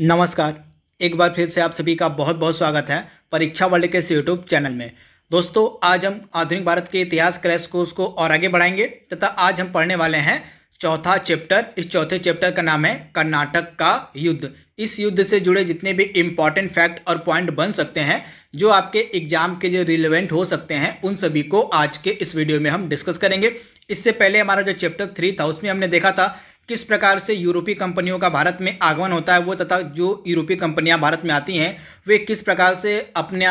नमस्कार एक बार फिर से आप सभी का बहुत बहुत स्वागत है परीक्षा वर्ल्ड के इस यूट्यूब चैनल में दोस्तों आज हम आधुनिक भारत के इतिहास क्रैश कोर्स को और आगे बढ़ाएंगे तथा आज हम पढ़ने वाले हैं चौथा चैप्टर इस चौथे चैप्टर का नाम है कर्नाटक का युद्ध इस युद्ध से जुड़े जितने भी इम्पॉर्टेंट फैक्ट और पॉइंट बन सकते हैं जो आपके एग्जाम के लिए रिलेवेंट हो सकते हैं उन सभी को आज के इस वीडियो में हम डिस्कस करेंगे इससे पहले हमारा जो चैप्टर थ्री था उसमें हमने देखा था किस प्रकार से यूरोपीय कंपनियों का भारत में आगमन होता है वो तथा जो यूरोपीय कंपनियां भारत में आती हैं वे किस प्रकार से अपना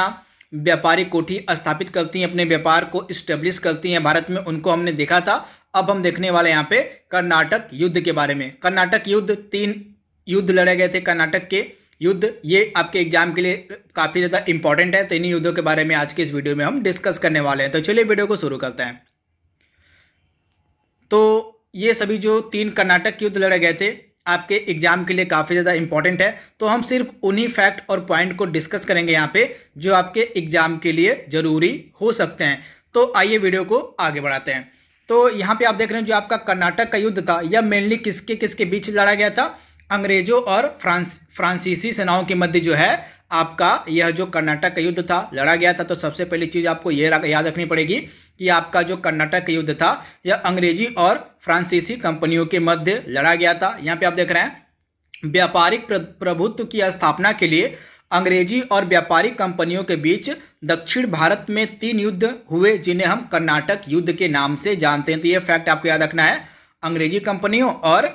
व्यापारिक कोठी स्थापित करती हैं अपने व्यापार को इस्टेब्लिश करती हैं भारत में उनको हमने देखा था अब हम देखने वाले यहाँ पे कर्नाटक युद्ध के बारे में कर्नाटक युद्ध तीन युद्ध लड़े गए थे कर्नाटक के युद्ध ये आपके एग्जाम के लिए काफ़ी ज़्यादा इंपॉर्टेंट है तो इन्हीं युद्धों के बारे में आज के इस वीडियो में हम डिस्कस करने वाले हैं तो चलिए वीडियो को शुरू करते हैं तो ये सभी जो तीन कर्नाटक युद्ध लड़े गए थे आपके एग्जाम के लिए काफ़ी ज़्यादा इंपॉर्टेंट है तो हम सिर्फ उन्हीं फैक्ट और पॉइंट को डिस्कस करेंगे यहाँ पे जो आपके एग्जाम के लिए ज़रूरी हो सकते हैं तो आइए वीडियो को आगे बढ़ाते हैं तो यहाँ पे आप देख रहे हैं जो आपका कर्नाटक का युद्ध था यह मेनली किसके किसके बीच लड़ा गया था अंग्रेजों और फ्रांस फ्रांसीसी सेनाओं के मध्य जो है आपका यह जो कर्नाटक का युद्ध था लड़ा गया था तो सबसे पहली चीज़ आपको यह याद रखनी पड़ेगी कि आपका जो कर्नाटक का युद्ध था यह अंग्रेजी और फ्रांसीसी कंपनियों के मध्य लड़ा गया था यहाँ पे आप देख रहे हैं व्यापारिक प्रभुत्व की स्थापना के लिए अंग्रेजी और व्यापारिक कंपनियों के बीच दक्षिण भारत में तीन युद्ध हुए जिन्हें हम कर्नाटक युद्ध के नाम से जानते हैं तो यह फैक्ट आपको याद रखना है अंग्रेजी कंपनियों और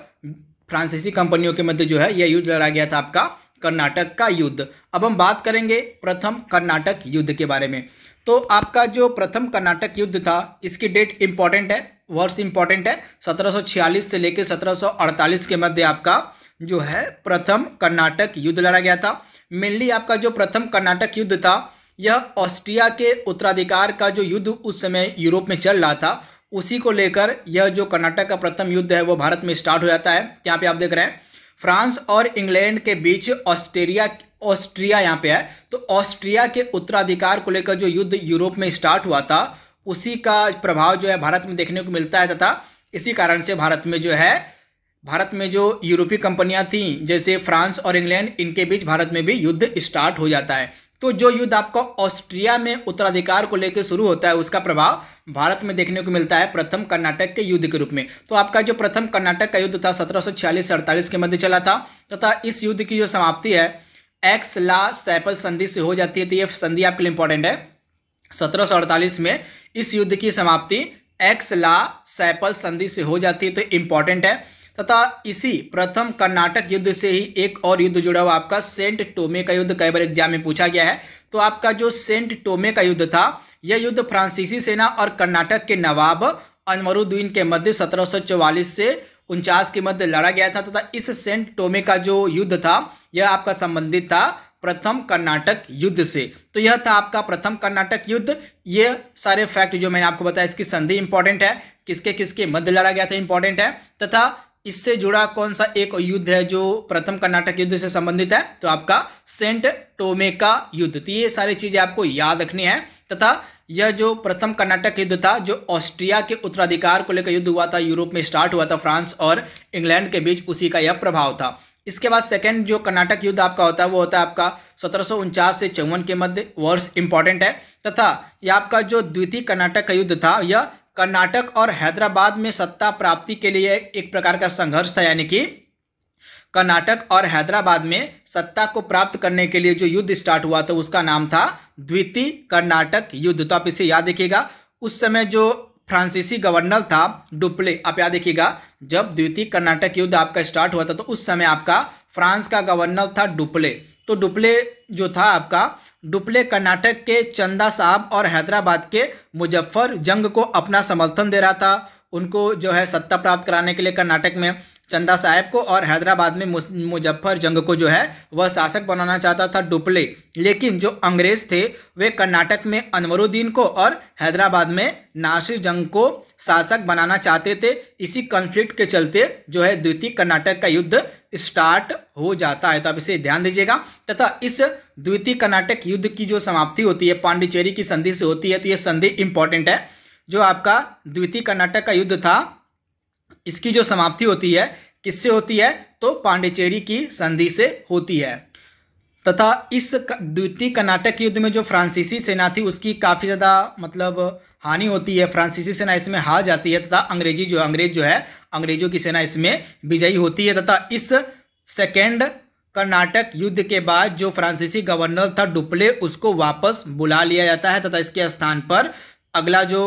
फ्रांसीसी कंपनियों के मध्य जो है यह युद्ध लड़ा गया था आपका कर्नाटक का युद्ध अब हम बात करेंगे प्रथम कर्नाटक युद्ध के बारे में तो आपका जो प्रथम कर्नाटक युद्ध था इसकी डेट इंपॉर्टेंट है वर्ष इंपॉर्टेंट है 1746 से लेकर 1748 के मध्य आपका जो है प्रथम कर्नाटक युद्ध लड़ा गया था मेनली आपका जो प्रथम कर्नाटक युद्ध था यह ऑस्ट्रिया के उत्तराधिकार का जो युद्ध उस समय यूरोप में चल रहा था उसी को लेकर यह जो कर्नाटक का प्रथम युद्ध है वो भारत में स्टार्ट हो जाता है यहाँ पे आप देख रहे हैं फ्रांस और इंग्लैंड के बीच ऑस्ट्रेलिया ऑस्ट्रिया यहाँ पे है तो ऑस्ट्रिया के उत्तराधिकार को लेकर जो युद्ध यूरोप में स्टार्ट हुआ था उसी का प्रभाव जो है भारत में देखने को मिलता है तथा इसी कारण से भारत में जो है भारत में जो यूरोपीय कंपनियां थीं जैसे फ्रांस और इंग्लैंड इनके बीच भारत में भी युद्ध स्टार्ट हो जाता है तो जो युद्ध आपका ऑस्ट्रिया में उत्तराधिकार को लेकर शुरू होता है उसका प्रभाव भारत में देखने को मिलता है प्रथम कर्नाटक के युद्ध के रूप में तो आपका जो प्रथम कर्नाटक का युद्ध था सत्रह सौ छियालीस के मध्य चला था तथा इस युद्ध की जो समाप्ति है एक्स ला सैपल संधि से हो जाती है तो ये संधि आपके लिए इंपॉर्टेंट है सत्रह में इस युद्ध की समाप्ति एक्स ला सैपल संधि से हो जाती है तो इंपॉर्टेंट है तथा इसी प्रथम कर्नाटक युद्ध से ही एक और युद्ध जुड़ा हुआ आपका सेंट टोमे का युद्ध कई बार एग्जाम में पूछा गया है तो आपका जो सेंट टोमे का युद्ध था यह युद्ध फ्रांसीसी सेना और कर्नाटक के नवाब अनवरुद्दीन के मध्य 1744 से उनचास के मध्य लड़ा गया था तथा इस सेंट टोमे का जो युद्ध था यह आपका संबंधित था प्रथम कर्नाटक युद्ध से तो यह था आपका प्रथम कर्नाटक युद्ध ये सारे फैक्ट जो मैंने आपको बताया इसकी संधि इंपॉर्टेंट है किसके किसके मध्य लड़ा गया था इंपॉर्टेंट है तथा इससे जुड़ा कौन सा एक युद्ध है जो प्रथम कर्नाटक युद्ध से संबंधित है तो आपका सेंट टोमे का युद्ध तो ये सारी चीजें आपको याद रखनी है तथा यह जो प्रथम कर्नाटक युद्ध था जो ऑस्ट्रिया के उत्तराधिकार को लेकर युद्ध हुआ था यूरोप में स्टार्ट हुआ था फ्रांस और इंग्लैंड के बीच उसी का यह प्रभाव था इसके बाद सेकेंड जो कर्नाटक युद्ध आपका होता है वो होता है आपका सत्रह से चौवन के मध्य वर्ष इंपॉर्टेंट है तथा यह आपका जो द्वितीय कर्नाटक का युद्ध था यह कर्नाटक और हैदराबाद में सत्ता प्राप्ति के लिए एक प्रकार का संघर्ष था यानी कि कर्नाटक और हैदराबाद में सत्ता को प्राप्त करने के लिए जो युद्ध स्टार्ट हुआ था तो उसका नाम था द्वितीय कर्नाटक युद्ध तो आप इसे याद देखिएगा उस समय जो फ्रांसीसी गवर्नर था डुप्ले आप याद देखिएगा जब द्वितीय कर्नाटक युद्ध आपका स्टार्ट हुआ था तो उस समय आपका फ्रांस का गवर्नर था डुप्ले तो डुप्ले जो था आपका डुप्ले कर्नाटक के चंदा साहब और हैदराबाद के मुजफ्फर जंग को अपना समर्थन दे रहा था उनको जो है सत्ता प्राप्त कराने के लिए कर्नाटक में चंदा साहब को और हैदराबाद में मुजफ्फर जंग को जो है वह शासक बनाना चाहता था डुप्ले लेकिन जो अंग्रेज थे वे कर्नाटक में अनवरुद्दीन को और हैदराबाद में नासिर जंग को शासक बनाना चाहते थे इसी कॉन्फ्लिक्ट के चलते जो है द्वितीय कर्नाटक का युद्ध स्टार्ट हो जाता है तो आप इसे ध्यान दीजिएगा तथा इस द्वितीय कर्नाटक युद्ध की जो समाप्ति होती है पांडिचेरी की संधि से होती है तो ये संधि इंपॉर्टेंट है जो आपका द्वितीय कर्नाटक का युद्ध था इसकी जो समाप्ति होती है किससे होती है तो पांडिचेरी की संधि से होती है तथा इस द्वितीय कर्नाटक युद्ध में जो फ्रांसीसी सेना थी उसकी काफ़ी ज़्यादा मतलब हानि होती है फ्रांसीसी सेना इसमें हार जाती है तथा अंग्रेजी जो अंग्रेज जो है अंग्रेजों की सेना इसमें विजयी होती है तथा इस सेकेंड कर्नाटक युद्ध के बाद जो फ्रांसीसी गवर्नर था डुप्ले उसको वापस बुला लिया जाता है तथा इसके स्थान पर अगला जो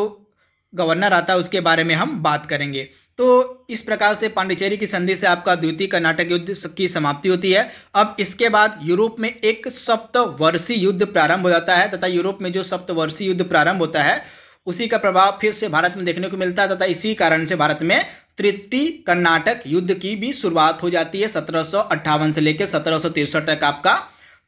गवर्नर आता है उसके बारे में हम बात करेंगे तो इस प्रकार से पांडिचेरी की संधि से आपका द्वितीय कर्नाटक युद्ध की समाप्ति होती है अब इसके बाद यूरोप में एक सप्तवर्षीय युद्ध प्रारंभ हो जाता है तथा यूरोप में जो सप्तवर्षीय युद्ध प्रारंभ होता है उसी का प्रभाव फिर से भारत में देखने को मिलता है तथा इसी कारण से भारत में तृतीय कर्नाटक युद्ध की भी शुरुआत हो जाती है सत्रह से लेकर सत्रह तक आपका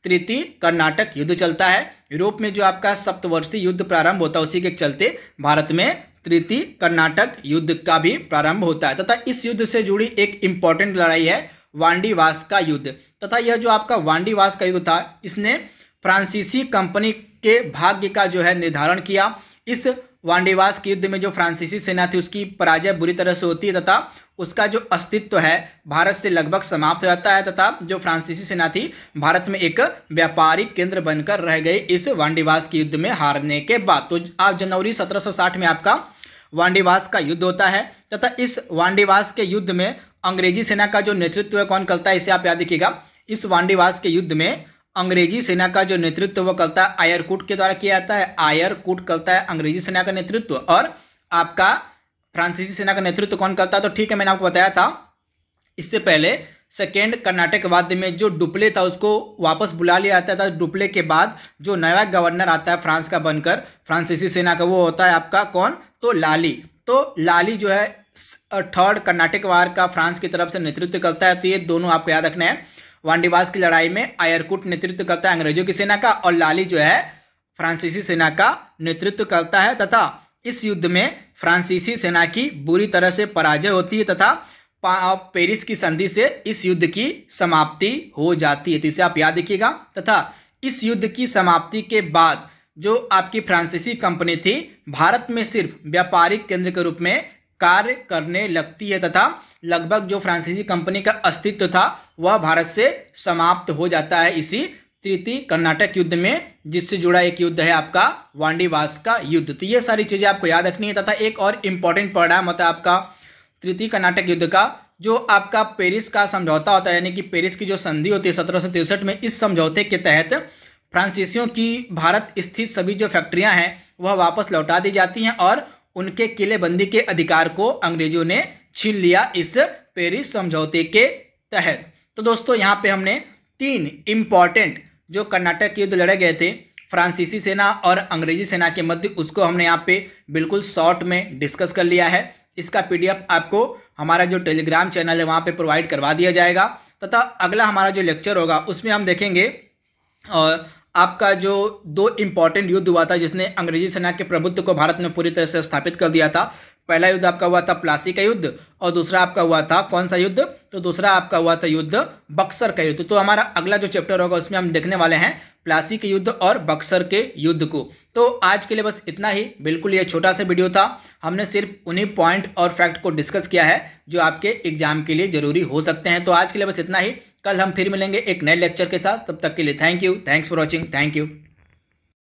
तृतीय कर्नाटक युद्ध चलता है यूरोप में जो आपका सप्तवर्षीय युद्ध प्रारंभ होता है उसी के चलते भारत में तृतीय कर्नाटक युद्ध का भी प्रारंभ होता है तथा इस युद्ध से जुड़ी एक इंपॉर्टेंट लड़ाई है वांडीवास का युद्ध तथा यह जो आपका वांडीवास का युद्ध था इसने फ्रांसीसी कंपनी के भाग्य का जो है निर्धारण किया इस वांडेवास के युद्ध में जो फ्रांसीसी सेना थी उसकी पराजय बुरी तरह से होती है तथा उसका जो अस्तित्व है भारत से लगभग समाप्त हो जाता है तथा जो फ्रांसीसी सेना थी भारत में एक व्यापारिक केंद्र बनकर रह गई इस वांडेवास के युद्ध में हारने के बाद तो आप जनवरी 1760 में आपका वांडेवास का युद्ध होता है तथा इस वांडेवास के युद्ध में अंग्रेजी सेना का जो नेतृत्व है कौन करता है इसे आप याद रखिएगा इस वांडेवास के युद्ध में अंग्रेजी सेना का जो नेतृत्व वो करता है आयरकूट के द्वारा किया जाता है आयरकूट करता है अंग्रेजी सेना का नेतृत्व और आपका फ्रांसीसी सेना का नेतृत्व कौन करता है तो ठीक है मैंने आपको बताया था इससे पहले सेकेंड कर्नाटक वाद्य में जो डुप्ले था उसको वापस बुला लिया जाता था डुप्ले के बाद जो नया गवर्नर आता है फ्रांस का बनकर फ्रांसीसी सेना का वो होता है आपका कौन तो लाली तो लाली जो है थर्ड कर्नाटक वार का फ्रांस की तरफ से नेतृत्व करता है तो ये दोनों आपको याद रखना है वांडीवास की लड़ाई में आयरकुट नेतृत्व करता है अंग्रेजों की सेना का और लाली जो है फ्रांसीसी सेना का नेतृत्व करता है तथा इस युद्ध में फ्रांसीसी सेना की बुरी तरह से पराजय होती है तथा पेरिस की संधि से इस युद्ध की समाप्ति हो जाती है तो इसे आप याद रखिएगा तथा इस युद्ध की समाप्ति के बाद जो आपकी फ्रांसीसी कंपनी थी भारत में सिर्फ व्यापारिक केंद्र के रूप में कार्य करने लगती है तथा लगभग जो फ्रांसीसी कंपनी का अस्तित्व था वह भारत से समाप्त हो जाता है इसी तृतीय कर्नाटक युद्ध में जिससे जुड़ा एक युद्ध है आपका वांडीवास का युद्ध तो ये सारी चीज़ें आपको याद रखनी है तथा एक और इम्पॉर्टेंट परिणाम होता है मतलब आपका तृतीय कर्नाटक युद्ध का जो आपका पेरिस का समझौता होता है यानी कि पेरिस की जो संधि होती है सत्रह में इस समझौते के तहत फ्रांसीसियों की भारत स्थित सभी जो फैक्ट्रियां हैं वह वापस लौटा दी जाती हैं और उनके किलेबंदी के अधिकार को अंग्रेजों ने छीन लिया इस पेरिस समझौते के तहत तो दोस्तों यहाँ पे हमने तीन इम्पॉर्टेंट जो कर्नाटक के युद्ध लड़े गए थे फ्रांसीसी सेना और अंग्रेजी सेना के मध्य उसको हमने यहाँ पे बिल्कुल शॉर्ट में डिस्कस कर लिया है इसका पीडीएफ आपको हमारा जो टेलीग्राम चैनल है वहाँ पे प्रोवाइड करवा दिया जाएगा तथा अगला हमारा जो लेक्चर होगा उसमें हम देखेंगे और आपका जो दो इम्पॉर्टेंट युद्ध हुआ था जिसने अंग्रेजी सेना के प्रभुत्व को भारत में पूरी तरह से स्थापित कर दिया था पहला युद्ध आपका हुआ था प्लासी का युद्ध और दूसरा आपका हुआ था कौन सा युद्ध तो दूसरा आपका हुआ था युद्ध बक्सर का युद्ध तो हमारा अगला जो चैप्टर होगा उसमें हम देखने वाले हैं प्लासी के युद्ध और बक्सर के युद्ध को तो आज के लिए बस इतना ही बिल्कुल ये छोटा सा वीडियो था हमने सिर्फ उन्हीं पॉइंट और फैक्ट को डिस्कस किया है जो आपके एग्जाम के लिए जरूरी हो सकते हैं तो आज के लिए बस इतना ही कल हम फिर मिलेंगे एक नए लेक्चर के साथ तब तक के लिए thank you thanks for watching thank you